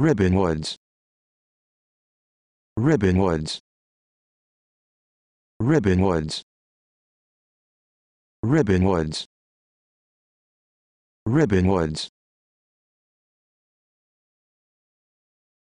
Ribbon Woods. Ribbon Woods. Ribbon Woods. Ribbon Woods. Ribbon Woods.